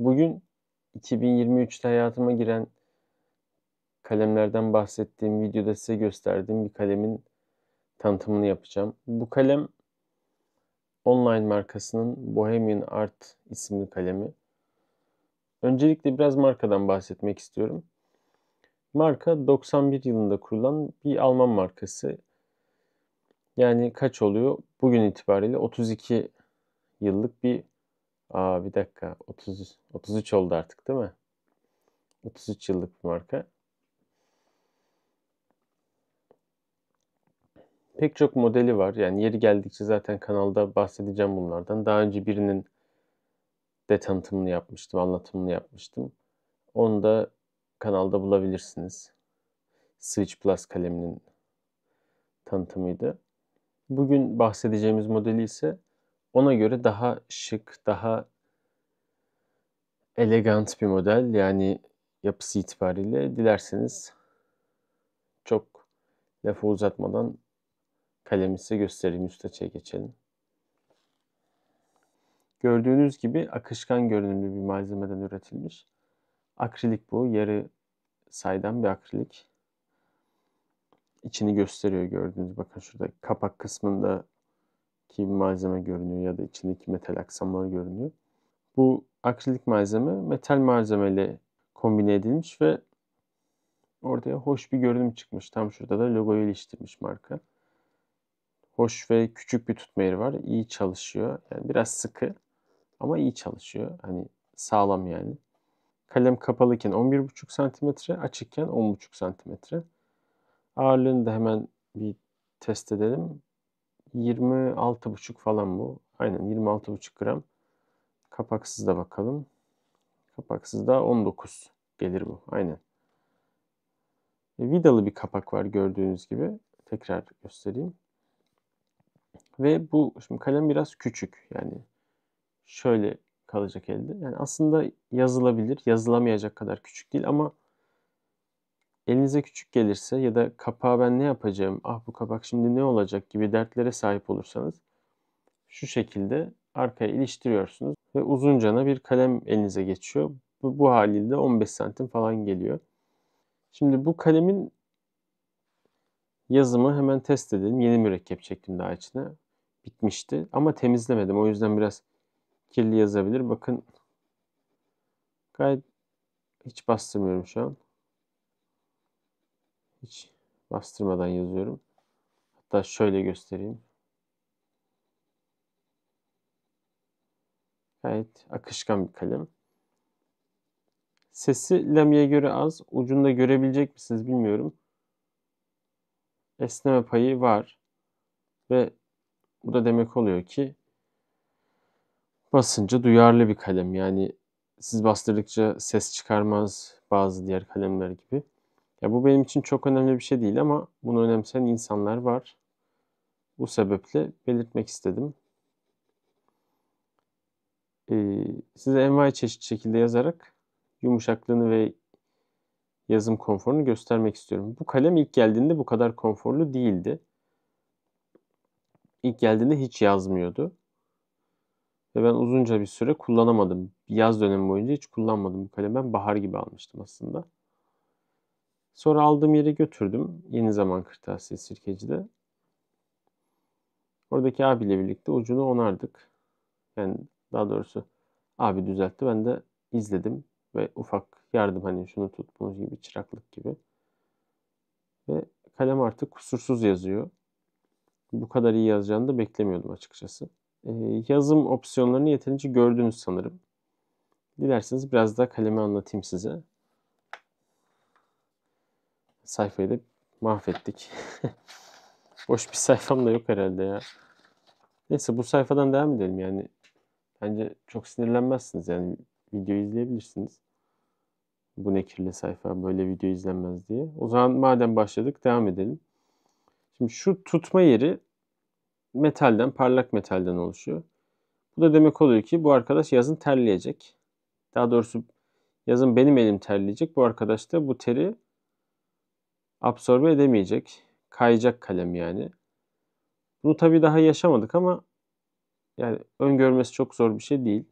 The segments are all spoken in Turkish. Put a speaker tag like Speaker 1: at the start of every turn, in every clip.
Speaker 1: Bugün 2023'te hayatıma giren kalemlerden bahsettiğim videoda size gösterdiğim bir kalemin tanıtımını yapacağım. Bu kalem online markasının Bohemian Art isimli kalemi. Öncelikle biraz markadan bahsetmek istiyorum. Marka 91 yılında kurulan bir Alman markası. Yani kaç oluyor? Bugün itibariyle 32 yıllık bir Aa bir dakika 30 33 oldu artık değil mi? 33 yıllık bir marka. Pek çok modeli var. Yani yeri geldikçe zaten kanalda bahsedeceğim bunlardan. Daha önce birinin de tanıtımını yapmıştım, anlatımını yapmıştım. Onu da kanalda bulabilirsiniz. Switch Plus kaleminin tanıtımıydı. Bugün bahsedeceğimiz modeli ise ona göre daha şık, daha elegant bir model. Yani yapısı itibariyle dilerseniz çok lafı uzatmadan kalemi size göstereyim. Üst açıya geçelim. Gördüğünüz gibi akışkan görünümlü bir malzemeden üretilmiş. Akrilik bu. Yarı saydam bir akrilik. İçini gösteriyor gördüğünüz. Bakın şurada kapak kısmında ki bir malzeme görünüyor ya da içindeki metal aksamları görünüyor. Bu akrilik malzeme metal malzemeyle kombine edilmiş ve ortaya hoş bir görünüm çıkmış. Tam şurada da logoyu iliştirmiş marka. Hoş ve küçük bir tutma yeri var. İyi çalışıyor. Yani biraz sıkı ama iyi çalışıyor. Hani sağlam yani. Kalem kapalıken 11,5 cm, açıkken 10,5 cm. Ağırlığını da hemen bir test edelim. 26,5 falan bu. Aynen 26,5 gram. Kapaksız da bakalım. Kapaksız da 19 gelir bu. Aynen. E, vidalı bir kapak var gördüğünüz gibi. Tekrar göstereyim. Ve bu şimdi kalem biraz küçük. Yani şöyle kalacak elde. Yani aslında yazılabilir. Yazılamayacak kadar küçük değil ama Elinize küçük gelirse ya da kapağı ben ne yapacağım, ah bu kapak şimdi ne olacak gibi dertlere sahip olursanız şu şekilde arkaya iliştiriyorsunuz ve uzuncana bir kalem elinize geçiyor. Bu, bu haliyle 15 santim falan geliyor. Şimdi bu kalemin yazımı hemen test edelim. Yeni mürekkep çektim daha içine. Bitmişti ama temizlemedim. O yüzden biraz kirli yazabilir. Bakın gayet hiç bastırmıyorum şu an. Hiç bastırmadan yazıyorum. Hatta şöyle göstereyim. Gayet akışkan bir kalem. Sesi Lamia'ya göre az. Ucunda görebilecek misiniz bilmiyorum. Esneme payı var. Ve bu da demek oluyor ki basınca duyarlı bir kalem. Yani siz bastırdıkça ses çıkarmaz bazı diğer kalemler gibi. Ya bu benim için çok önemli bir şey değil ama bunu önemseyen insanlar var. Bu sebeple belirtmek istedim. Ee, size envai çeşit şekilde yazarak yumuşaklığını ve yazım konforunu göstermek istiyorum. Bu kalem ilk geldiğinde bu kadar konforlu değildi. İlk geldiğinde hiç yazmıyordu. Ve ben uzunca bir süre kullanamadım. Yaz dönemi boyunca hiç kullanmadım bu kalemi. Ben bahar gibi almıştım aslında. Sonra aldığım yere götürdüm. Yeni zaman kırtasiye sirkecide. Oradaki abiyle birlikte ucunu onardık. Yani daha doğrusu abi düzeltti. Ben de izledim ve ufak yardım hani şunu tut bunu gibi çıraklık gibi. Ve kalem artık kusursuz yazıyor. Bu kadar iyi yazacağını da beklemiyordum açıkçası. Ee, yazım opsiyonlarını yeterince gördünüz sanırım. Dilerseniz biraz daha kalemi anlatayım size sayfayı da mahvettik. Boş bir sayfam da yok herhalde ya. Neyse bu sayfadan devam edelim yani. Bence çok sinirlenmezsiniz yani video izleyebilirsiniz. Bu ne kirli sayfa böyle video izlenmez diye. O zaman madem başladık devam edelim. Şimdi şu tutma yeri metalden, parlak metalden oluşuyor. Bu da demek oluyor ki bu arkadaş yazın terleyecek. Daha doğrusu yazın benim elim terleyecek. Bu arkadaş da bu teri absorbe edemeyecek. Kayacak kalem yani. Bunu tabii daha yaşamadık ama yani öngörmesi çok zor bir şey değil.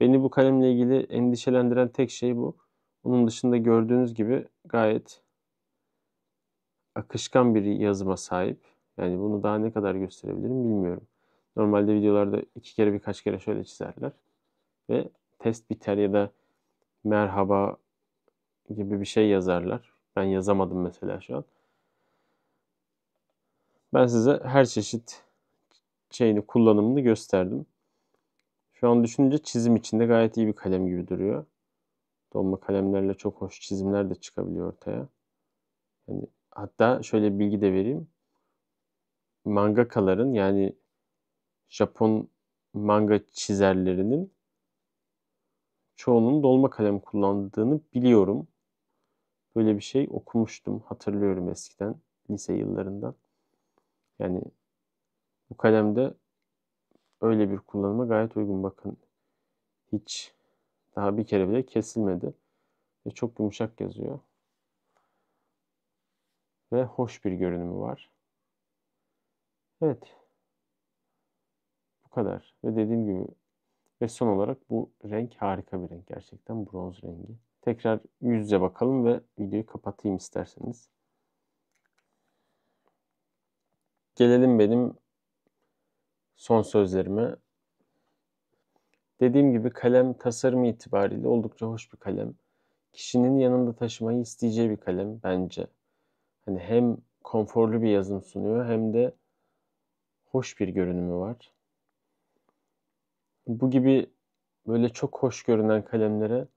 Speaker 1: Beni bu kalemle ilgili endişelendiren tek şey bu. Onun dışında gördüğünüz gibi gayet akışkan bir yazıma sahip. Yani bunu daha ne kadar gösterebilirim bilmiyorum. Normalde videolarda iki kere birkaç kere şöyle çizerler. Ve test biter ya da merhaba gibi bir şey yazarlar. Ben yazamadım mesela şu an. Ben size her çeşit şeyini kullanımını gösterdim. Şu an düşününce çizim içinde gayet iyi bir kalem gibi duruyor. Dolma kalemlerle çok hoş çizimler de çıkabiliyor ortaya. Yani hatta şöyle bir bilgi de vereyim. Mangakaların yani Japon manga çizerlerinin çoğunun dolma kalem kullandığını biliyorum. Böyle bir şey okumuştum hatırlıyorum eskiden lise yıllarından. Yani bu kalemde öyle bir kullanıma gayet uygun bakın. Hiç daha bir kere bile kesilmedi. Ve çok yumuşak yazıyor. Ve hoş bir görünümü var. Evet. Bu kadar. Ve dediğim gibi ve son olarak bu renk harika bir renk gerçekten bronz rengi. Tekrar yüzce bakalım ve videoyu kapatayım isterseniz. Gelelim benim son sözlerime. Dediğim gibi kalem tasarım itibariyle oldukça hoş bir kalem. Kişinin yanında taşımayı isteyeceği bir kalem bence. Hani hem konforlu bir yazım sunuyor hem de hoş bir görünümü var. Bu gibi böyle çok hoş görünen kalemlere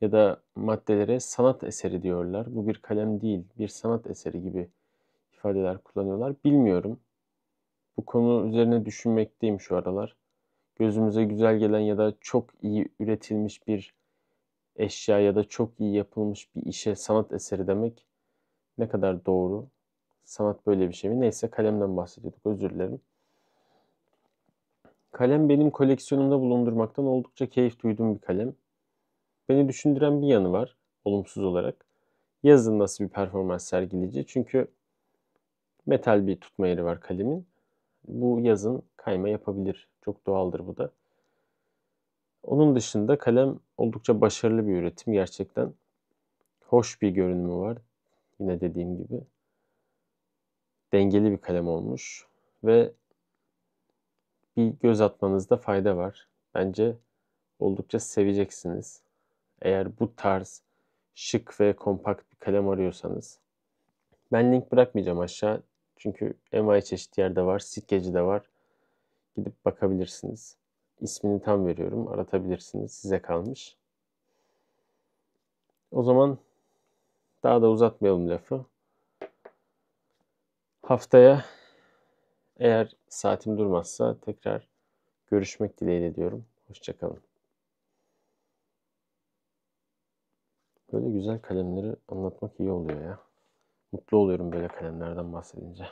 Speaker 1: ya da maddelere sanat eseri diyorlar. Bu bir kalem değil, bir sanat eseri gibi ifadeler kullanıyorlar. Bilmiyorum. Bu konu üzerine düşünmekteyim şu aralar. Gözümüze güzel gelen ya da çok iyi üretilmiş bir eşya ya da çok iyi yapılmış bir işe sanat eseri demek ne kadar doğru? Sanat böyle bir şey mi? Neyse kalemden bahsediyorduk. Özür dilerim. Kalem benim koleksiyonumda bulundurmaktan oldukça keyif duyduğum bir kalem beni düşündüren bir yanı var olumsuz olarak. Yazın nasıl bir performans sergileyeceği. Çünkü metal bir tutma yeri var kalemin. Bu yazın kayma yapabilir. Çok doğaldır bu da. Onun dışında kalem oldukça başarılı bir üretim gerçekten. Hoş bir görünümü var. Yine dediğim gibi. Dengeli bir kalem olmuş ve bir göz atmanızda fayda var. Bence oldukça seveceksiniz. Eğer bu tarz şık ve kompakt bir kalem arıyorsanız. Ben link bırakmayacağım aşağı. Çünkü envai çeşit yerde var. Sitgeci de var. Gidip bakabilirsiniz. İsmini tam veriyorum. Aratabilirsiniz. Size kalmış. O zaman daha da uzatmayalım lafı. Haftaya eğer saatim durmazsa tekrar görüşmek dileğiyle diyorum. Hoşçakalın. Böyle güzel kalemleri anlatmak iyi oluyor ya. Mutlu oluyorum böyle kalemlerden bahsedince.